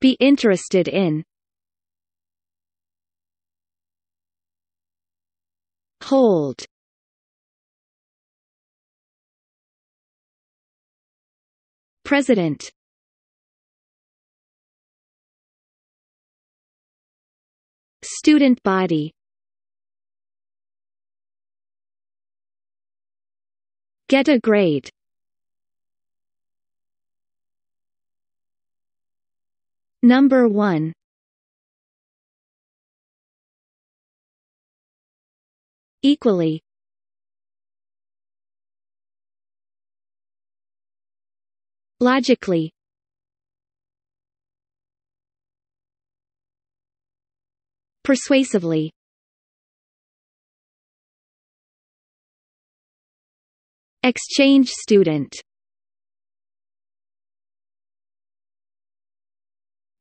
Be interested in Hold President Student body Get a grade Number 1 equally logically persuasively exchange student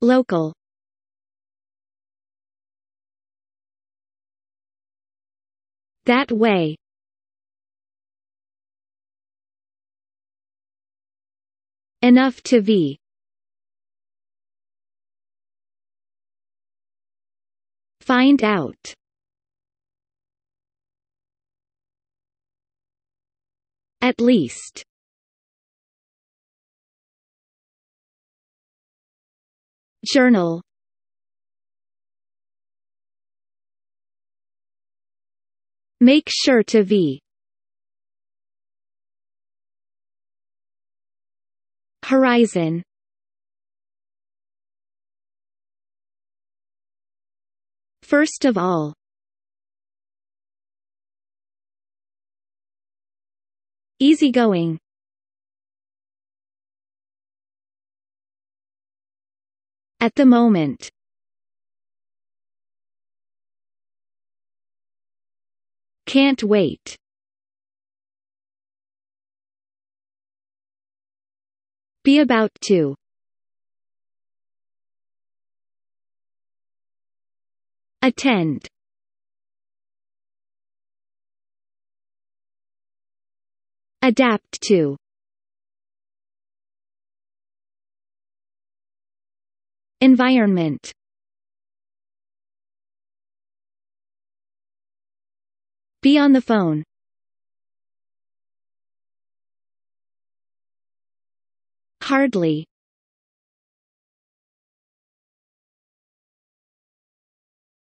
Local That way Enough to be Find out At least Journal Make sure to v Horizon First of all Easygoing At the moment Can't wait Be about to Attend Adapt to Environment Be on the phone Hardly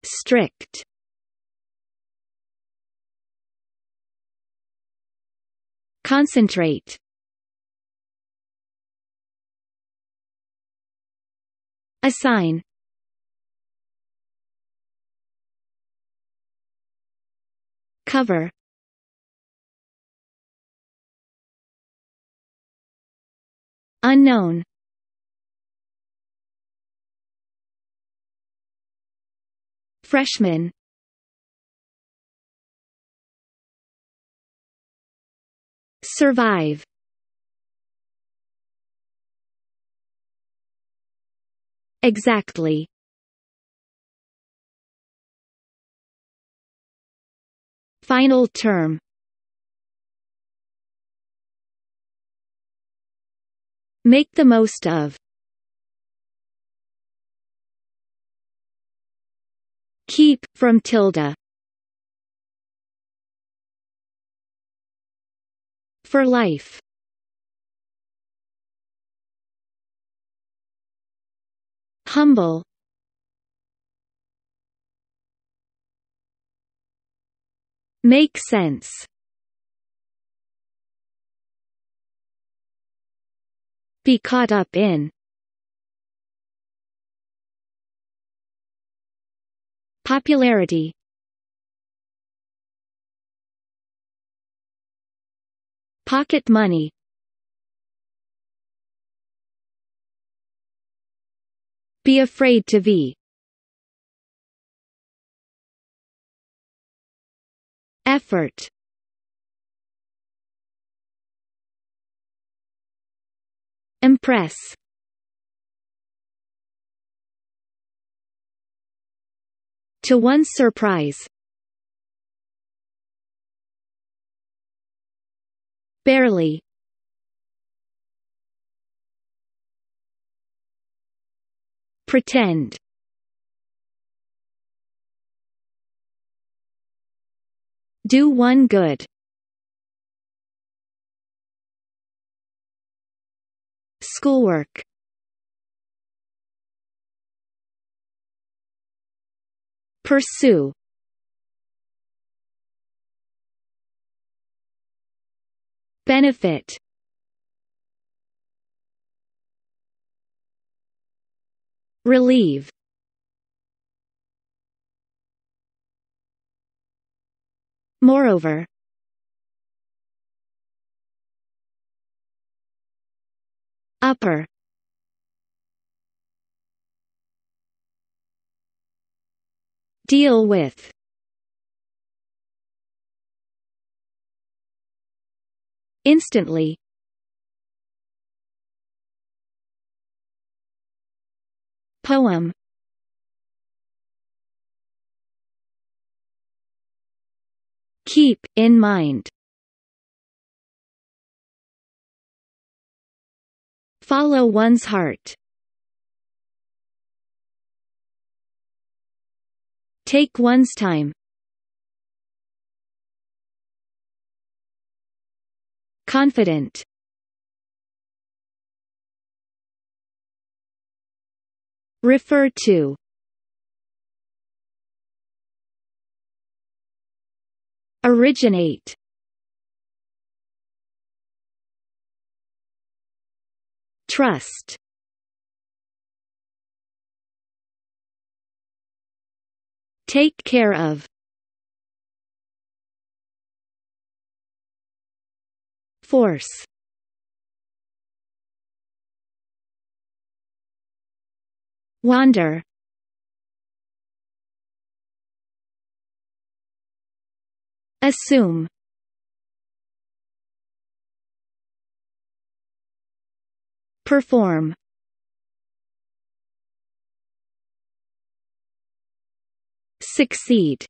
Strict Concentrate Assign Cover Unknown Freshman Survive Exactly Final term Make the most of Keep, from tilde For life Humble Make sense Be caught up in Popularity Pocket money Be afraid to v. Effort Impress To one's surprise Barely Pretend Do one good Schoolwork Pursue Benefit Relieve Moreover Upper Deal with Instantly Poem Keep, in mind Follow one's heart Take one's time Confident Refer to Originate Trust Take care of Force Wander Assume Perform Succeed